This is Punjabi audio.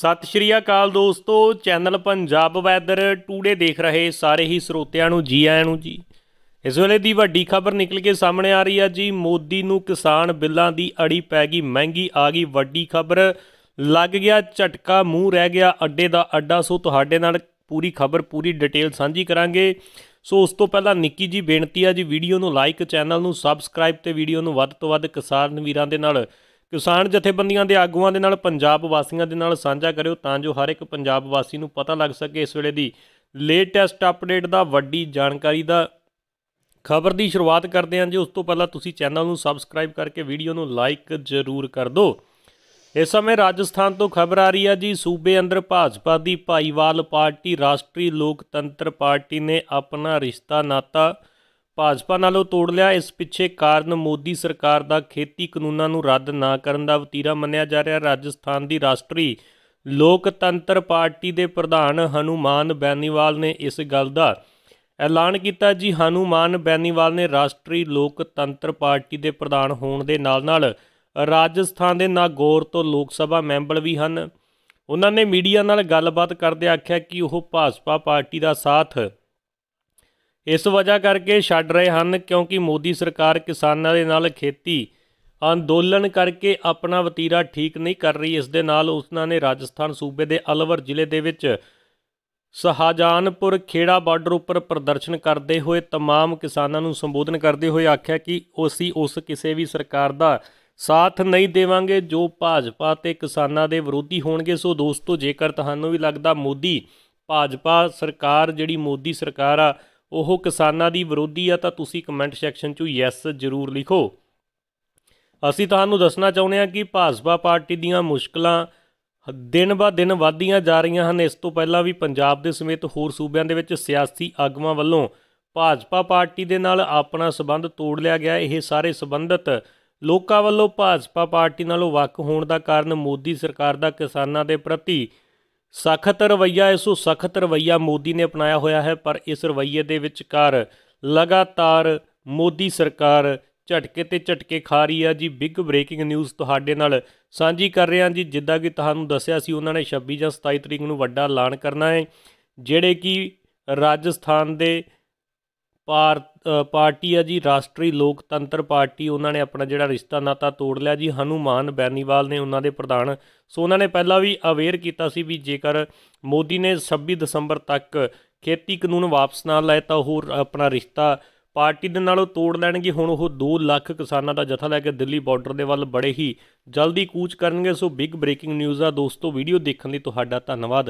ਸਤਿ ਸ਼੍ਰੀ ਅਕਾਲ ਦੋਸਤੋ ਚੈਨਲ ਪੰਜਾਬ ਵੈਦਰ ਟੂਡੇ ਦੇਖ ਰਹੇ ਸਾਰੇ ਹੀ ਸਰੋਤਿਆਂ ਨੂੰ ਜੀ ਆਇਆਂ ਨੂੰ ਜੀ ਇਸ ਵੇਲੇ ਦੀ ਵੱਡੀ ਖਬਰ ਨਿਕਲ ਕੇ ਸਾਹਮਣੇ ਆ ਰਹੀ ਆ ਜੀ ਮੋਦੀ ਨੂੰ ਕਿਸਾਨ ਬਿੱਲਾਂ ਦੀ ਅੜੀ ਪੈ ਗਈ ਮਹਿੰਗੀ ਆ ਗਈ ਵੱਡੀ ਖਬਰ ਲੱਗ ਗਿਆ ਝਟਕਾ ਮੂੰਹ ਰਹਿ ਗਿਆ ਅੱਡੇ ਦਾ ਅੱਡਾ ਸੋ ਤੁਹਾਡੇ ਨਾਲ ਪੂਰੀ ਖਬਰ ਪੂਰੀ ਡਿਟੇਲ ਸਾਂਝੀ ਕਰਾਂਗੇ ਸੋ ਉਸ ਤੋਂ ਪਹਿਲਾਂ ਨਿੱਕੀ ਜੀ ਬੇਨਤੀ ਆ ਜੀ ਵੀਡੀਓ ਨੂੰ ਲਾਈਕ ਚੈਨਲ ਨੂੰ ਸਬਸਕ੍ਰਾਈਬ ਤੇ ਵੀਡੀਓ ਨੂੰ ਵੱਧ ਤੋਂ ਵੱਧ ਕਿਸਾਨ ਵੀਰਾਂ ਦੇ ਨਾਲ ਕਿਸਾਨ ਜਥੇਬੰਦੀਆਂ ਦੇ ਆਗੂਆਂ ਦੇ ਨਾਲ ਪੰਜਾਬ ਵਾਸੀਆਂ ਦੇ ਨਾਲ ਸਾਂਝਾ ਕਰਿਓ ਤਾਂ ਜੋ ਹਰ ਇੱਕ ਪੰਜਾਬ ਵਾਸੀ ਨੂੰ ਪਤਾ ਲੱਗ ਸਕੇ ਇਸ ਵੇਲੇ ਦੀ ਲੇਟੈਸਟ ਅਪਡੇਟ ਦਾ ਵੱਡੀ ਜਾਣਕਾਰੀ ਦਾ ਖਬਰ ਦੀ ਸ਼ੁਰੂਆਤ ਕਰਦੇ ਹਾਂ ਜੀ ਉਸ ਤੋਂ ਪਹਿਲਾਂ ਤੁਸੀਂ ਚੈਨਲ ਨੂੰ ਸਬਸਕ੍ਰਾਈਬ ਕਰਕੇ ਵੀਡੀਓ ਨੂੰ ਲਾਈਕ ਜ਼ਰੂਰ ਕਰ ਦਿਓ ਇਸ ਸਮੇਂ ਰਾਜਸਥਾਨ ਤੋਂ ਖਬਰ ਆ ਰਹੀ ਹੈ ਜੀ ਸੂਬੇ ਅੰਦਰ ਭਾਜਪਾ ਦੀ ਭਾਈਵਾਲ ਪਾਰਟੀ ਰਾਸ਼ਟਰੀ ਲੋਕਤੰਤਰ ਪਾਰਟੀ ਨੇ ਆਪਣਾ ਰਿਸ਼ਤਾ ਨਾਤਾ ਭਾਜਪਾ ਨਾਲੋਂ ਤੋੜ ਲਿਆ ਇਸ ਪਿੱਛੇ ਕਾਰਨ ਮੋਦੀ ਸਰਕਾਰ ਦਾ ਖੇਤੀ ਕਾਨੂੰਨਾਂ ਨੂੰ ਰੱਦ ਨਾ ਕਰਨ ਦਾ ਵਤੀਰਾ ਮੰਨਿਆ ਜਾ ਰਿਹਾ ਰਾਜਸਥਾਨ ਦੀ ਰਾਸ਼ਟਰੀ ਲੋਕਤੰਤਰ ਪਾਰਟੀ ਦੇ ਪ੍ਰਧਾਨ ਹਨੂਮਾਨ ਬੈਨੀਵਾਲ ਨੇ ਇਸ ਗੱਲ ਦਾ ਐਲਾਨ ਕੀਤਾ ਜੀ ਹਨੂਮਾਨ ਬੈਨੀਵਾਲ ਨੇ ਰਾਸ਼ਟਰੀ ਲੋਕਤੰਤਰ ਪਾਰਟੀ ਦੇ ਪ੍ਰਧਾਨ ਹੋਣ ਦੇ ਨਾਲ-ਨਾਲ ਰਾਜਸਥਾਨ ਦੇ ਨਾਗੌਰ ਤੋਂ ਲੋਕ ਸਭਾ ਮੈਂਬਰ ਵੀ ਹਨ ਉਹਨਾਂ ਨੇ ਮੀਡੀਆ ਨਾਲ ਗੱਲਬਾਤ ਕਰਦੇ ਆਖਿਆ ਕਿ ਉਹ ਭਾਜਪਾ ਪਾਰਟੀ ਦਾ ਸਾਥ ਇਸ ਵਜ੍ਹਾ ਕਰਕੇ ਛੱਡ ਰਹੇ ਹਨ ਕਿਉਂਕਿ ਮੋਦੀ ਸਰਕਾਰ ਕਿਸਾਨਾਂ ਦੇ ਨਾਲ ਖੇਤੀ ਅੰਦੋਲਨ ਕਰਕੇ ਆਪਣਾ ਵਤੀਰਾ ਠੀਕ ਨਹੀਂ ਕਰ ਰਹੀ ਇਸ ਦੇ ਨਾਲ ਉਸਨਾਂ ਨੇ ਰਾਜਸਥਾਨ ਸੂਬੇ ਦੇ ਅਲਵਰ ਜ਼ਿਲ੍ਹੇ ਦੇ ਵਿੱਚ ਸਹਾਜਾਨਪੁਰ ਖੇੜਾ ਬਾਰਡਰ ਉੱਪਰ ਪ੍ਰਦਰਸ਼ਨ ਕਰਦੇ ਹੋਏ तमाम ਕਿਸਾਨਾਂ ਨੂੰ ਸੰਬੋਧਨ ਕਰਦੇ ਹੋਏ ਆਖਿਆ ਕਿ ਉਸੀ ਉਸ ਕਿਸੇ ਵੀ ਸਰਕਾਰ ਦਾ ਸਾਥ ਨਹੀਂ ਦੇਵਾਂਗੇ ਜੋ ਭਾਜਪਾ ਤੇ ਕਿਸਾਨਾਂ ਦੇ ਵਿਰੋਧੀ ਹੋਣਗੇ ਸੋ ਦੋਸਤੋ ਜੇਕਰ ਤੁਹਾਨੂੰ ਵੀ ਲੱਗਦਾ ਮੋਦੀ ਭਾਜਪਾ ਸਰਕਾਰ ਜਿਹੜੀ ਮੋਦੀ ਸਰਕਾਰ ਆ ਉਹ ਕਿਸਾਨਾਂ ਦੀ ਵਿਰੋਧੀ ਆ ਤਾਂ ਤੁਸੀਂ ਕਮੈਂਟ ਸੈਕਸ਼ਨ 'ਚ ਯੈਸ ਜ਼ਰੂਰ ਲਿਖੋ ਅਸੀਂ ਤੁਹਾਨੂੰ ਦੱਸਣਾ ਚਾਹੁੰਦੇ ਹਾਂ ਕਿ ਭਾਜਪਾ ਪਾਰਟੀ ਦੀਆਂ ਮੁਸ਼ਕਲਾਂ ਦਿਨ ਬਾ ਦਿਨ ਵਧਦੀਆਂ ਜਾ ਰਹੀਆਂ ਹਨ ਇਸ ਤੋਂ ਪਹਿਲਾਂ ਵੀ ਪੰਜਾਬ ਦੇ ਸਮੇਤ ਹੋਰ ਸੂਬਿਆਂ ਦੇ ਵਿੱਚ ਸਿਆਸੀ ਆਗੂਆਂ ਵੱਲੋਂ ਭਾਜਪਾ ਪਾਰਟੀ ਦੇ ਨਾਲ ਆਪਣਾ ਸਬੰਧ ਤੋੜ ਲਿਆ ਗਿਆ ਇਹ ਸਾਰੇ ਸਬੰਧਤ ਲੋਕਾਂ ਵੱਲੋਂ ਭਾਜਪਾ ਪਾਰਟੀ ਨਾਲੋਂ ਵੱਖ ਹੋਣ ਦਾ ਕਾਰਨ ਮੋਦੀ ਸਰਕਾਰ ਦਾ ਕਿਸਾਨਾਂ ਦੇ ਪ੍ਰਤੀ ਸਖਤ ਰਵਈਆ ਇਸ ਨੂੰ ਸਖਤ ਰਵਈਆ ਮੋਦੀ ਨੇ ਅਪਣਾਇਆ ਹੋਇਆ ਹੈ ਪਰ ਇਸ ਰਵਈਏ ਦੇ ਕਰ ਲਗਾਤਾਰ ਮੋਦੀ ਸਰਕਾਰ ਝਟਕੇ ਤੇ ਝਟਕੇ ਖਾ ਰਹੀ ਆ ਜੀ ਬਿਗ ਬ੍ਰੇਕਿੰਗ ਨਿਊਜ਼ ਤੁਹਾਡੇ ਨਾਲ ਸਾਂਝੀ ਕਰ ਰਿਹਾ ਜੀ ਜਿੱਦਾਂ ਕਿ ਤੁਹਾਨੂੰ ਦੱਸਿਆ ਸੀ ਉਹਨਾਂ ਨੇ 26 ਜਾਂ 27 ਤਰੀਕ ਨੂੰ ਵੱਡਾ ਐਲਾਨ ਕਰਨਾ ਹੈ ਜਿਹੜੇ ਕਿ ਰਾਜਸਥਾਨ ਦੇ ਭਾਰਤ ਪਾਰਟੀ ਆ ਜੀ ਰਾਸ਼ਟਰੀ ਲੋਕਤੰਤਰ ਪਾਰਟੀ ਉਹਨਾਂ ਨੇ ਆਪਣਾ ਜਿਹੜਾ ਰਿਸ਼ਤਾ ਨਾਤਾ ਤੋੜ ਲਿਆ ਜੀ ਹਨੂਮਾਨ ਬੈਨੀਵਾਲ ਨੇ ਉਹਨਾਂ ਦੇ ਪ੍ਰਧਾਨ ਸੋ ਉਹਨਾਂ ਨੇ ਪਹਿਲਾਂ ਵੀ ਅਵੇਅਰ ਕੀਤਾ ਸੀ ਵੀ ਜੇਕਰ ਮੋਦੀ ਨੇ 26 ਦਸੰਬਰ ਤੱਕ ਖੇਤੀ ਕਾਨੂੰਨ ਵਾਪਸ ਨਾ ਲਏ ਤਾਂ ਉਹ ਆਪਣਾ ਰਿਸ਼ਤਾ ਪਾਰਟੀ ਦੇ ਨਾਲੋਂ ਤੋੜ ਲੈਣਗੇ ਹੁਣ ਉਹ 2 ਲੱਖ ਕਿਸਾਨਾਂ ਦਾ ਜਥਾ ਲੈ ਕੇ ਦਿੱਲੀ ਬਾਰਡਰ ਦੇ ਵੱਲ ਬੜੇ ਹੀ ਜਲਦੀ ਕੂਚ ਕਰਨਗੇ ਸੋ ਬਿਗ ਬ੍ਰੇਕਿੰਗ ਨਿਊਜ਼ ਆ ਦੋਸਤੋ ਵੀਡੀਓ ਦੇਖਣ ਲਈ ਤੁਹਾਡਾ ਧੰਨਵਾਦ